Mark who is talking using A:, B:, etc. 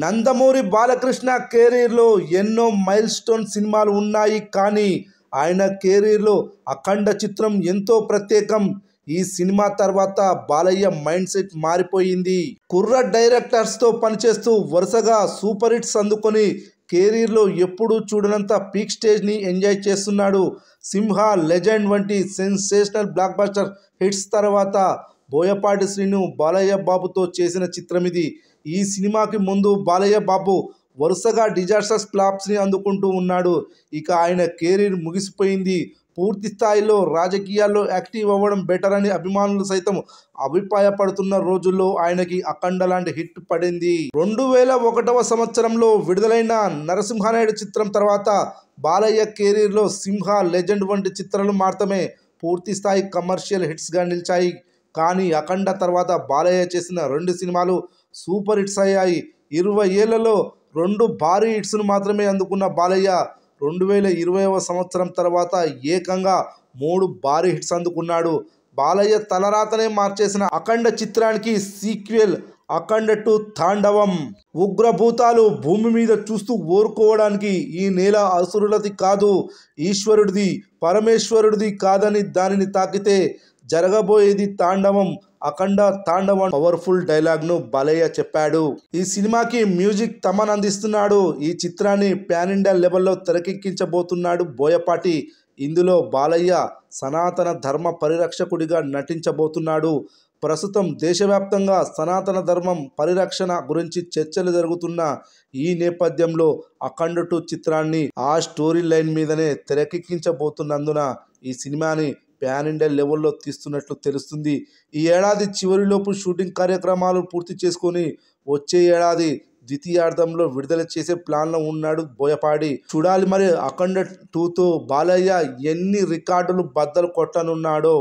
A: నందమూరి బాలకృష్ణ కెరీర్లో ఎన్నో mile stone సినిమాలు ఉన్నాయి కానీ ఆయన కెరీర్లో అఖండ చిత్రం ఎంతో ప్రత్యేకం ఈ సినిమా తర్వాత బాలయ్య మైండ్ సెట్ మారిపోయింది కుర్ర డైరెక్టర్స్తో పనిచేస్తూ వరుసగా సూపర్ హిట్స్ అందుకొని కెరీర్లో ఎప్పుడూ చూడనంత పీక్ స్టేజ్ని ఎంజాయ్ చేస్తున్నాడు సింహ లెజెండ్ వంటి సెన్సేషనల్ బ్లాక్ బస్టర్ హిట్స్ తర్వాత బోయపాటి శ్రీను బాలయ్య బాబుతో చేసిన చిత్రం ఇది ఈ సినిమాకి ముందు బాలయ్య బాబు వరుసగా డిజాస్టర్స్ ఫ్లాప్స్ని అందుకుంటూ ఉన్నాడు ఇక ఆయన కెరీర్ ముగిసిపోయింది పూర్తి స్థాయిలో రాజకీయాల్లో యాక్టివ్ అవ్వడం బెటర్ అని అభిమానులు సైతం అభిప్రాయపడుతున్న రోజుల్లో ఆయనకి అఖండ లాంటి హిట్ పడింది రెండు వేల ఒకటవ సంవత్సరంలో విడుదలైన నరసింహానాయుడు చిత్రం తర్వాత బాలయ్య కెరీర్లో సింహ లెజెండ్ వంటి చిత్రాలు మాత్రమే పూర్తి స్థాయి కమర్షియల్ హిట్స్గా నిలిచాయి కానీ అఖండ తర్వాత బాలయ్య చేసిన రెండు సినిమాలు సూపర్ హిట్స్ అయ్యాయి ఇరవై ఏళ్లలో రెండు భారీ హిట్స్ను మాత్రమే అందుకున్న బాలయ్య రెండు వేల ఇరవైవ సంవత్సరం తర్వాత ఏకంగా మూడు భారీ హిట్స్ అందుకున్నాడు బాలయ్య తలరాతనే మార్చేసిన అఖండ చిత్రానికి సీక్వెల్ అఖండ టు తాండవం ఉగ్రభూతాలు భూమి మీద చూస్తూ ఓరుకోవడానికి ఈ నేల అసురులది కాదు ఈశ్వరుడిది పరమేశ్వరుడిది కాదని దానిని తాకితే జరగబోయేది తాండవం అఖండ తాండవం పవర్ఫుల్ డైలాగ్ ను బాలయ్య చెప్పాడు ఈ సినిమాకి మ్యూజిక్ తమన్ అందిస్తున్నాడు ఈ చిత్రాన్ని ప్యాన్ ఇండియా లెవెల్లో తెరకెక్కించబోతున్నాడు బోయపాటి ఇందులో బాలయ్య సనాతన ధర్మ పరిరక్షకుడిగా నటించబోతున్నాడు ప్రస్తుతం దేశవ్యాప్తంగా సనాతన ధర్మం పరిరక్షణ గురించి చర్చలు జరుగుతున్న ఈ నేపథ్యంలో అఖండ టూ చిత్రాన్ని ఆ స్టోరీ లైన్ మీదనే తెరకెక్కించబోతున్నందున ఈ సినిమాని ప్యాన్ ఇండియా లెవెల్లో తీస్తున్నట్లు తెలుస్తుంది ఈ ఏడాది చివరిలోపు షూటింగ్ కార్యక్రమాలు పూర్తి చేసుకొని వచ్చే ఏడాది ద్వితీయార్థంలో విడుదల చేసే ప్లాన్లో ఉన్నాడు బోయపాడి చూడాలి మరి అఖండ టూతో బాలయ్య ఎన్ని రికార్డులు బద్దలు కొట్టనున్నాడో